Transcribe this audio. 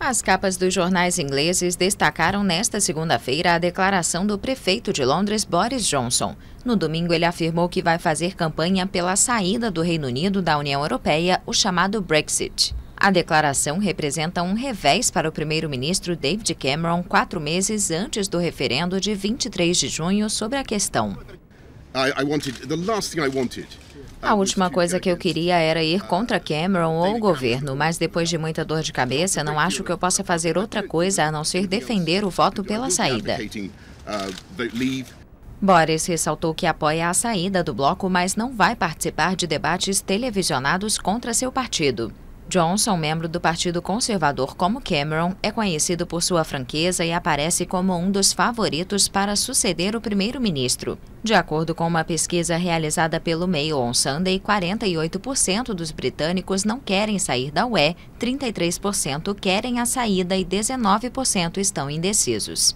As capas dos jornais ingleses destacaram nesta segunda-feira a declaração do prefeito de Londres, Boris Johnson. No domingo, ele afirmou que vai fazer campanha pela saída do Reino Unido da União Europeia, o chamado Brexit. A declaração representa um revés para o primeiro-ministro David Cameron quatro meses antes do referendo de 23 de junho sobre a questão. I, I wanted, the last thing I wanted a última coisa que eu queria era ir contra Cameron ou o governo, mas depois de muita dor de cabeça, não acho que eu possa fazer outra coisa a não ser defender o voto pela saída. Boris ressaltou que apoia a saída do bloco, mas não vai participar de debates televisionados contra seu partido. Johnson, membro do Partido Conservador como Cameron, é conhecido por sua franqueza e aparece como um dos favoritos para suceder o primeiro-ministro. De acordo com uma pesquisa realizada pelo Mail on Sunday, 48% dos britânicos não querem sair da UE, 33% querem a saída e 19% estão indecisos.